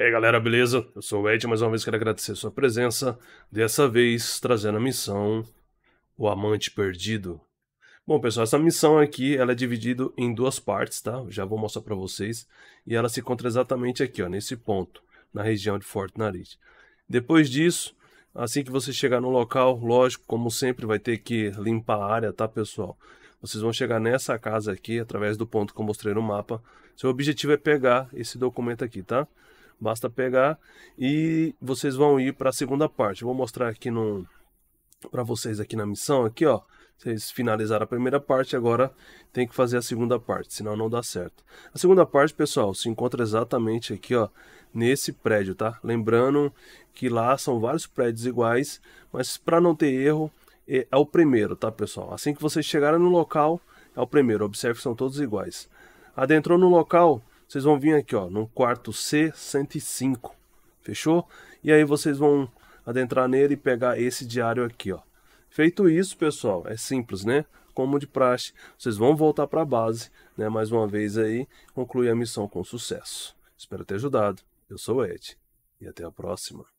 E aí galera, beleza? Eu sou o Ed, mais uma vez quero agradecer sua presença, dessa vez trazendo a missão O Amante Perdido. Bom pessoal, essa missão aqui ela é dividida em duas partes, tá? Já vou mostrar para vocês. E ela se encontra exatamente aqui, ó, nesse ponto, na região de Fort Nariz. Depois disso, assim que você chegar no local, lógico, como sempre, vai ter que limpar a área, tá pessoal? Vocês vão chegar nessa casa aqui, através do ponto que eu mostrei no mapa. Seu objetivo é pegar esse documento aqui, tá? Basta pegar e vocês vão ir para a segunda parte. vou mostrar aqui no para vocês aqui na missão aqui, ó. Vocês finalizaram a primeira parte, agora tem que fazer a segunda parte, senão não dá certo. A segunda parte, pessoal, se encontra exatamente aqui, ó, nesse prédio, tá? Lembrando que lá são vários prédios iguais, mas para não ter erro, é, é o primeiro, tá, pessoal? Assim que vocês chegarem no local, é o primeiro. Observe que são todos iguais. Adentrou no local, vocês vão vir aqui, ó, no quarto C105. Fechou? E aí vocês vão adentrar nele e pegar esse diário aqui, ó. Feito isso, pessoal, é simples, né? Como de praxe, vocês vão voltar para a base, né? Mais uma vez aí, concluir a missão com sucesso. Espero ter ajudado. Eu sou o Ed e até a próxima.